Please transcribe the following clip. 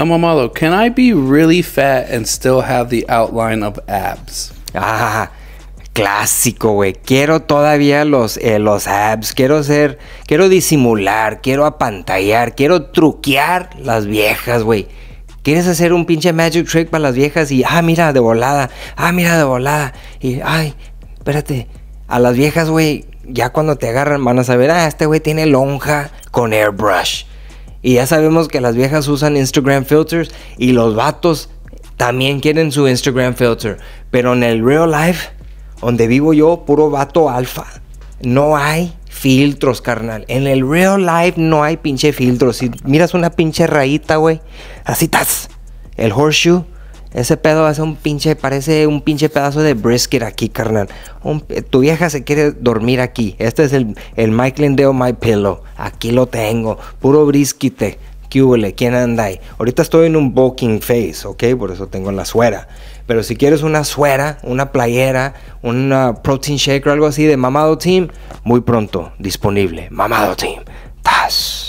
Amamalo, can I be really fat and still have the outline of abs? Ah, clásico, güey. Quiero todavía los, eh, los abs, quiero ser, quiero disimular, quiero apantallar, quiero truquear las viejas, güey. ¿Quieres hacer un pinche magic trick para las viejas? Y, ah, mira, de volada, ah, mira, de volada. Y, ay, espérate, a las viejas, güey, ya cuando te agarran van a saber, ah, este güey tiene lonja con airbrush. Y ya sabemos que las viejas usan Instagram filters y los vatos también quieren su Instagram filter. Pero en el real life, donde vivo yo, puro vato alfa. No hay filtros, carnal. En el real life no hay pinche filtros. Si miras una pinche rayita, güey, así estás. El horseshoe ese pedo hace un pinche, parece un pinche pedazo de brisket aquí, carnal. tu vieja se quiere dormir aquí. Este es el, el Mike Lindeo My Pillow. Aquí lo tengo. Puro brisquite. ¿Qué ¿Quién anda ahí? Ahorita estoy en un walking face, ¿ok? Por eso tengo la suera. Pero si quieres una suera, una playera, una protein shaker, algo así de Mamado Team, muy pronto disponible. Mamado Team. ¡Tas!